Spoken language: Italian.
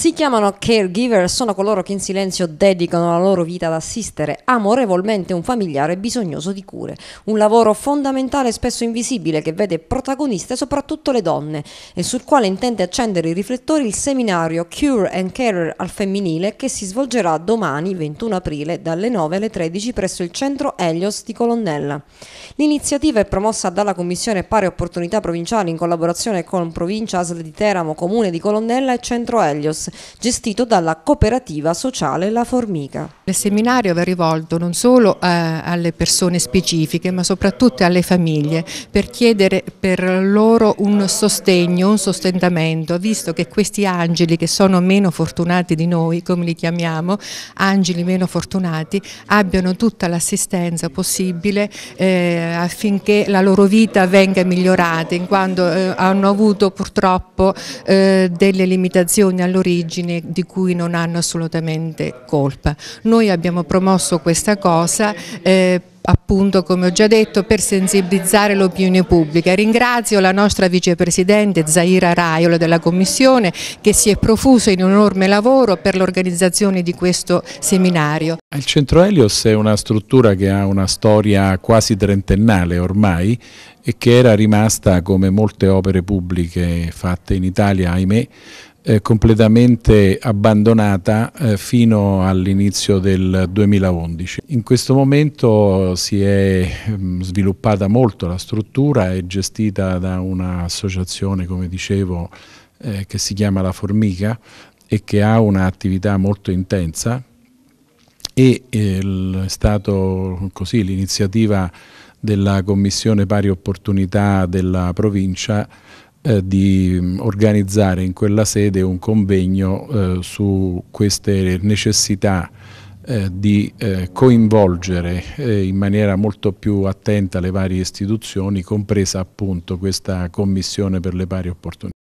Si chiamano caregiver, sono coloro che in silenzio dedicano la loro vita ad assistere amorevolmente un familiare bisognoso di cure. Un lavoro fondamentale e spesso invisibile che vede protagoniste soprattutto le donne e sul quale intende accendere i riflettori il seminario Cure and Carer al femminile che si svolgerà domani 21 aprile dalle 9 alle 13 presso il centro Helios di Colonnella. L'iniziativa è promossa dalla Commissione Pari Opportunità Provinciali in collaborazione con Provincia ASL di Teramo, Comune di Colonnella e Centro Helios gestito dalla cooperativa sociale La Formica. Il seminario va rivolto non solo eh, alle persone specifiche ma soprattutto alle famiglie per chiedere per loro un sostegno, un sostentamento, visto che questi angeli che sono meno fortunati di noi, come li chiamiamo, angeli meno fortunati, abbiano tutta l'assistenza possibile eh, affinché la loro vita venga migliorata, in quanto eh, hanno avuto purtroppo eh, delle limitazioni all'origine origine di cui non hanno assolutamente colpa. Noi abbiamo promosso questa cosa eh, appunto come ho già detto per sensibilizzare l'opinione pubblica. Ringrazio la nostra vicepresidente Zaira Raiolo della Commissione che si è profuso in un enorme lavoro per l'organizzazione di questo seminario. Il Centro Helios è una struttura che ha una storia quasi trentennale ormai e che era rimasta come molte opere pubbliche fatte in Italia, ahimè, eh, completamente abbandonata eh, fino all'inizio del 2011. In questo momento si è mh, mm, sviluppata molto la struttura, è gestita da un'associazione, come dicevo, eh, che si chiama La Formica e che ha un'attività molto intensa e eh, è stato così l'iniziativa della Commissione Pari Opportunità della provincia eh, di mm, organizzare in quella sede un convegno eh, su queste necessità eh, di eh, coinvolgere eh, in maniera molto più attenta le varie istituzioni, compresa appunto questa Commissione per le pari opportunità.